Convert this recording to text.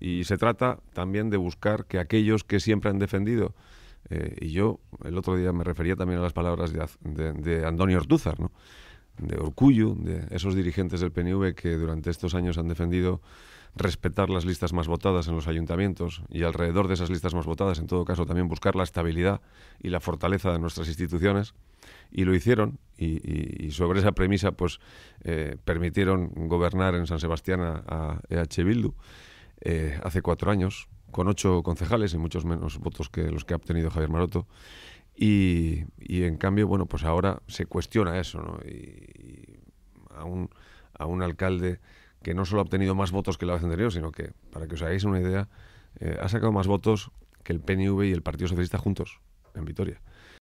Y se trata también de buscar que aquellos que siempre han defendido, eh, y yo el otro día me refería también a las palabras de, Antonio Ortúzar, ¿no? de Orcullo, de esos dirigentes del PNV que durante estos años han defendido respetar las listas más votadas en los ayuntamientos y alrededor de esas listas más votadas, en todo caso, también buscar la estabilidad y la fortaleza de nuestras instituciones. Y lo hicieron y, sobre esa premisa pues eh, permitieron gobernar en San Sebastián a, a EH Bildu. Eh, hace cuatro años, con ocho concejales y muchos menos votos que los que ha obtenido Javier Maroto. Y, en cambio, bueno, pues ahora se cuestiona eso, ¿no? a, un, alcalde que no solo ha obtenido más votos que la vez anterior, sino que, para que os hagáis una idea, eh, ha sacado más votos que el PNV y el Partido Socialista juntos en Vitoria.